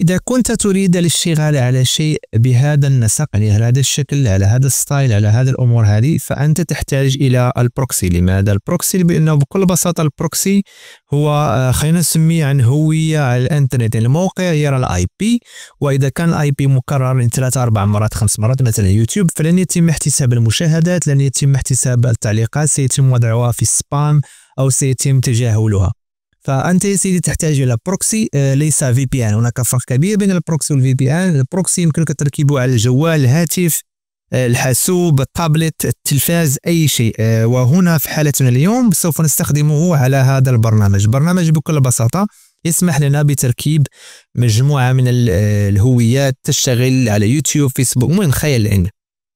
إذا كنت تريد الاشتغال على شيء بهذا النسق يعني على هذا الشكل على هذا الستايل على هذا الأمور هذه فأنت تحتاج إلى البروكسي لماذا البروكسي بأنه بكل بساطة البروكسي هو آه، خلينا نسميه عن يعني هوية على الإنترنت يعني الموقع يرى الآي بي وإذا كان الآي بي مكرر يعني ثلاثة أربع مرات خمس مرات مثلا يوتيوب فلن يتم احتساب المشاهدات لن يتم احتساب التعليقات سيتم وضعها في السبام أو سيتم تجاهلها فانت يا سيدي تحتاج الى بروكسي آه، ليس في بي ان هناك فرق كبير بين البروكسي والفي بي ان البروكسي يمكنك تركيبه على الجوال الهاتف آه، الحاسوب التابلت التلفاز اي شيء آه، وهنا في حالتنا اليوم سوف نستخدمه على هذا البرنامج برنامج بكل بساطه يسمح لنا بتركيب مجموعه من الهويات تشتغل على يوتيوب فيسبوك المهم خيال العلم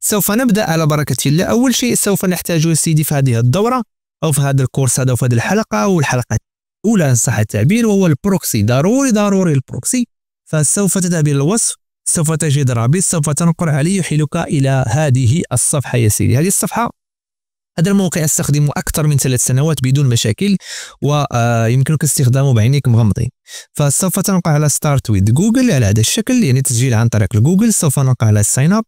سوف نبدا على بركه الله اول شيء سوف نحتاجه سيدي في هذه الدوره او في هذا الكورس هذا في هذه الحلقه والحلقه أولى إن صح التعبير وهو البروكسي ضروري ضروري البروكسي فسوف تذهب إلى الوصف سوف تجد رابط سوف تنقر عليه يحيلك إلى هذه الصفحة يا سيدي هذه الصفحة هذا الموقع استخدمه أكثر من ثلاث سنوات بدون مشاكل ويمكنك آه، استخدامه بعينيك مغمضين فسوف تنقع على ستارت ويد جوجل على هذا الشكل يعني تسجيل عن طريق جوجل سوف نقع على ساين اب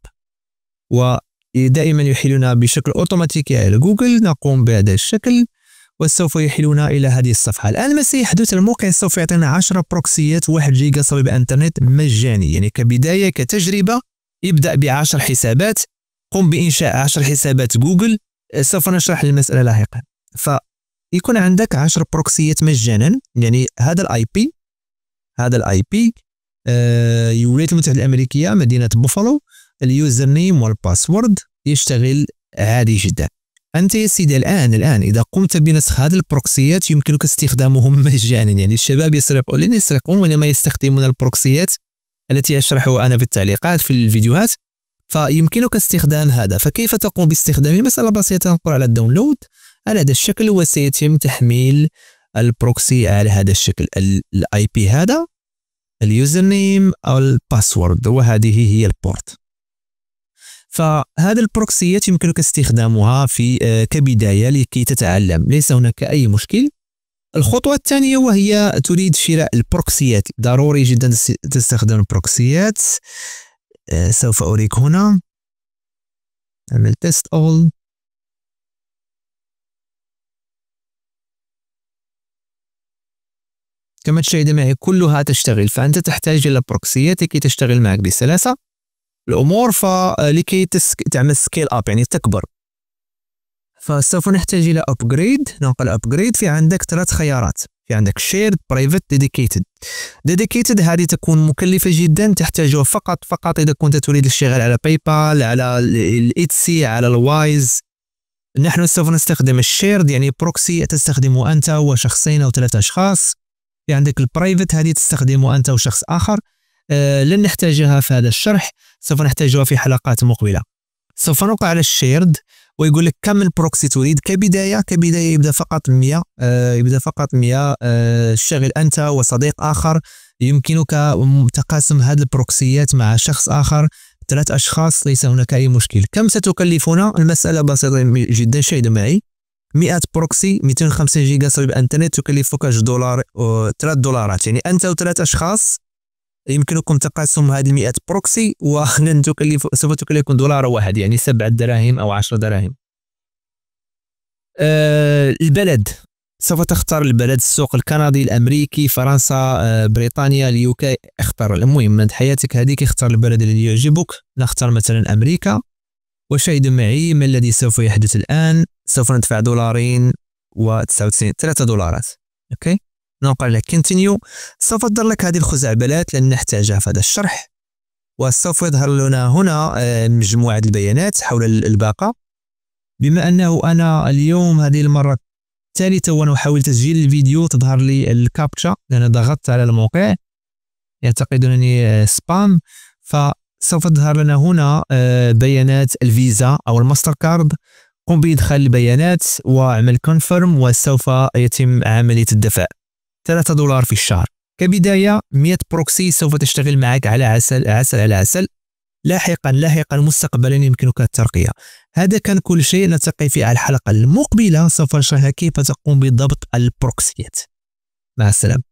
ودائما يحيلنا بشكل أوتوماتيكي على جوجل نقوم بهذا الشكل وسوف يحيلنا الى هذه الصفحه الان ما سيحدث الموقع سوف يعطينا 10 بروكسيات 1 جيجا صوب انترنت مجاني يعني كبدايه كتجربه ابدا ب 10 حسابات قم بانشاء 10 حسابات جوجل سوف نشرح المساله لاحقا فيكون عندك 10 بروكسيات مجانا يعني هذا الاي بي هذا الاي بي الولايات آه، المتحده الامريكيه مدينه بوفالو اليوزر نيم والباسورد يشتغل عادي جدا انت يا سيدي الان الان اذا قمت بنسخ هذه البروكسيات يمكنك استخدامهم مجانا يعني الشباب يسرقون لن يسرقون وانما يستخدمون البروكسيات التي اشرحها انا في التعليقات في الفيديوهات فيمكنك استخدام هذا فكيف تقوم باستخدامه مساله بسيطه تنقر على الداونلود على هذا الشكل وسيتم تحميل البروكسي على هذا الشكل الاي بي هذا اليوزر نيم او الباسورد وهذه هي البورت فهذا البروكسيات يمكنك استخدامها في آه، كبداية لكي تتعلم ليس هناك أي مشكل الخطوة الثانية وهي تريد شراء البروكسيات ضروري جدا تستخدم البروكسيات آه، سوف اريك هنا نعمل تيست أول كما تشاهد معي كلها تشتغل فأنت تحتاج إلى بروكسيات كي تشتغل معك بسلاسة الامور فلكي آه، تعمل سكيل اب يعني تكبر فسوف نحتاج الى ابجريد ننقل ابجريد في عندك ثلاث خيارات في عندك شيرد برايفت ديديكيتد ديديكيتد هذه تكون مكلفه جدا تحتاجها فقط فقط اذا كنت تريد الشغل على باي بال على الايتسي على الوايز نحن سوف نستخدم الشيرد يعني بروكسي تستخدمه انت وشخصين او ثلاثه اشخاص في عندك البرايفت هذه تستخدمه انت وشخص اخر آه، لن نحتاجها في هذا الشرح سوف نحتاجها في حلقات مقبلة سوف نقع على الشيرد ويقول لك كم البروكسي تريد كبدايه كبدايه يبدا فقط 100 آه يبدا فقط 100 آه شغل انت وصديق اخر يمكنك تقاسم هذه البروكسيات مع شخص اخر ثلاث اشخاص ليس هناك اي مشكل كم ستكلفنا المساله بسيطه جدا شاهد معي 100 بروكسي 250 جيجا صلب انترنت تكلفك دولار 3 دولارات يعني انت وثلاث اشخاص يمكنكم تقاسم هذه 100 بروكسي وغن تكلف سوف تكلفكم دولار واحد يعني سبعة دراهم او 10 دراهم أه البلد سوف تختار البلد السوق الكندي الامريكي فرنسا آه، بريطانيا اليوكي اختار المهم من حياتك هذيك اختار البلد الذي يعجبك نختار مثلا امريكا وشاهد معي ما الذي سوف يحدث الان سوف ندفع دولارين و99 3 دولارات اوكي نقول لك كنتينيو سوف تظهر لك هذه الخزعبلات لن نحتاجها في هذا الشرح وسوف يظهر لنا هنا آه، مجموعة البيانات حول الباقة بما أنه أنا اليوم هذه المرة الثالثة وأنا أحاول تسجيل الفيديو تظهر لي الكابتشا لأن ضغطت على الموقع يعتقدونني سبام آه، فسوف تظهر لنا هنا آه، بيانات الفيزا أو الماستر كارد قم بإدخال البيانات وأعمل كونفيرم وسوف يتم عملية الدفع 3 دولار في الشهر كبداية 100 بروكسي سوف تشتغل معك على عسل عسل على عسل لاحقا لاحقا مستقبلا يمكنك الترقية هذا كان كل شيء نلتقي في الحلقة المقبلة سوف نشرح كيف تقوم بضبط البروكسيات مع السلامة